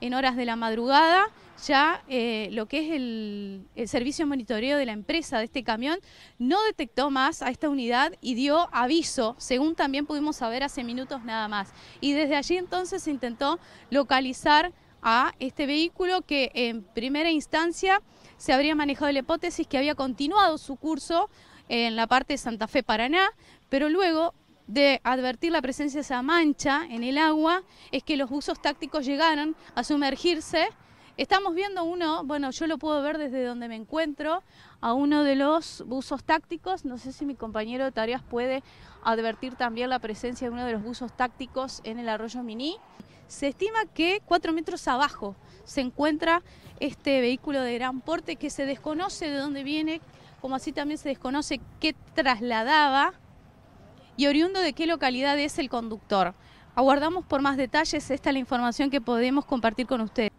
En horas de la madrugada ya eh, lo que es el, el, servicio de monitoreo de la empresa de este camión no detectó más a esta unidad y dio aviso, según también pudimos saber hace minutos nada más. Y desde allí entonces se intentó localizar a este vehículo que en primera instancia se habría manejado la hipótesis que había continuado su curso en la parte de Santa Fe-Paraná, pero luego de advertir la presencia de esa mancha en el agua es que los buzos tácticos llegaron a sumergirse. Estamos viendo uno, bueno, yo lo puedo ver desde donde me encuentro, a uno de los buzos tácticos. No sé si mi compañero de tareas puede advertir también la presencia de uno de los buzos tácticos en el arroyo Miní. Se estima que cuatro metros abajo se encuentra este vehículo de gran porte que se desconoce de dónde viene, como así también se desconoce qué trasladaba y oriundo de qué localidad es el conductor. Aguardamos por más detalles, esta es la información que podemos compartir con ustedes.